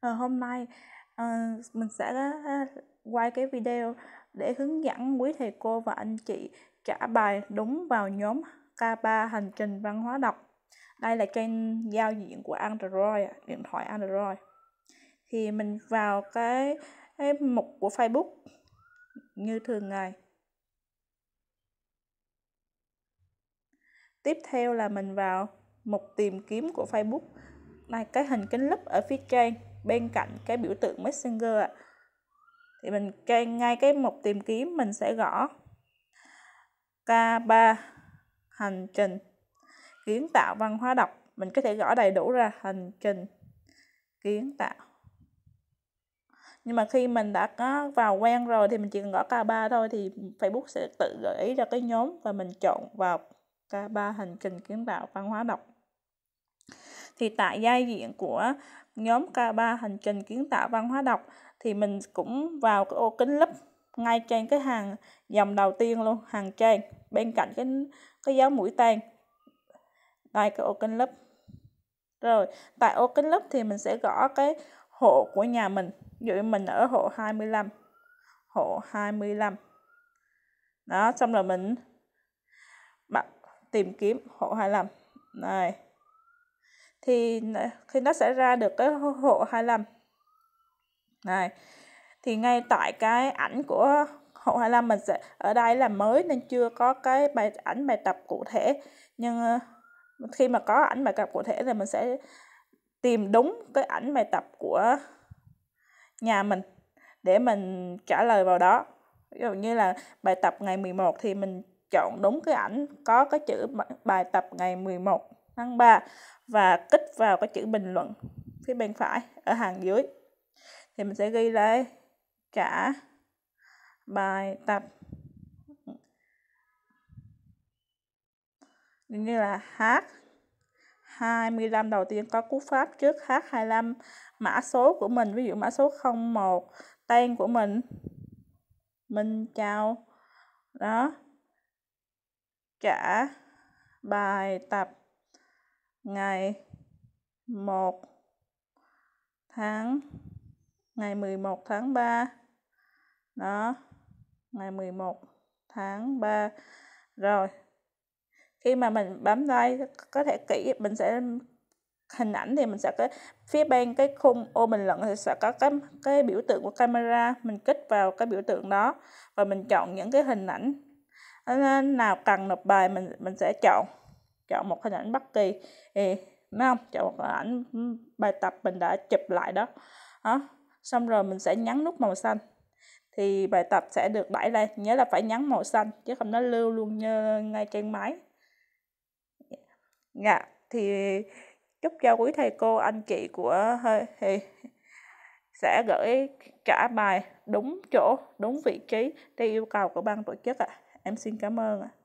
à, hôm nay à, mình sẽ ờ, quay cái video để hướng dẫn quý thầy cô và anh chị trả bài đúng vào nhóm K3 hành trình văn hóa đọc đây là trên giao diện của Android điện thoại Android thì mình vào cái, cái mục của Facebook như thường ngày tiếp theo là mình vào mục tìm kiếm của Facebook này cái hình kính lúp ở phía trên bên cạnh cái biểu tượng messenger ạ thì mình ngay cái mục tìm kiếm mình sẽ gõ K3 hành trình kiến tạo văn hóa đọc mình có thể gõ đầy đủ ra hành trình kiến tạo nhưng mà khi mình đã có vào quen rồi thì mình chỉ cần gõ K3 thôi thì Facebook sẽ tự gợi ý ra cái nhóm và mình chọn vào K3 hành trình kiến tạo văn hóa đọc thì tại giao diện của nhóm K3 hành trình kiến tạo văn hóa đọc thì mình cũng vào cái ô kính lúp ngay trên cái hàng dòng đầu tiên luôn hàng trên bên cạnh cái cái dấu mũi tên đây cái ô kính lúp rồi tại ô kính lúp thì mình sẽ gõ cái hộ của nhà mình ví dụ mình ở hộ 25 hộ 25 đó xong rồi mình bật tìm kiếm hộ 25 này thì khi nó sẽ ra được cái hộ hài lòng này thì ngay tại cái ảnh của hộ 25 mình sẽ ở đây là mới nên chưa có cái bài ảnh bài tập cụ thể nhưng ờ, khi mà có ảnh bài tập cụ thể thì mình sẽ tìm đúng cái ảnh bài tập của nhà mình để mình trả lời vào đó ví dụ như là bài tập ngày 11 thì mình chọn đúng cái ảnh có cái chữ bài tập ngày 11 tháng 3 và kích vào cái chữ bình luận phía bên phải ở hàng dưới thì mình sẽ ghi lại cả bài tập như là H 25 đầu tiên có cú pháp trước H25 mã số của mình ví dụ mã số 01 tên của mình mình Chào đó trả bài tập ngày 1 tháng ngày 11 tháng 3 đó ngày 11 tháng 3 rồi khi mà mình bấm đây có thể kỹ mình sẽ hình ảnh thì mình sẽ cái phía bên cái khung ô bình luận thì sẽ có cái cái biểu tượng của camera mình kích vào cái biểu tượng đó và mình chọn những cái hình ảnh ờ, nào cần nộp bài mình mình sẽ chọn chọn một hình ảnh bất kỳ thì thấy không chọn một ảnh ừ, bài tập mình đã chụp lại đó đó xong rồi mình sẽ nhấn nút màu xanh thì bài tập sẽ được đẩy lên nhớ là phải nhấn màu xanh chứ không nó lưu luôn như ngay trên máy dạ thì chúc cho quý thầy cô anh chị của thì sẽ gửi trả bài đúng chỗ đúng vị trí theo yêu cầu của ban tổ chức ạ à. em xin cảm ơn ạ à.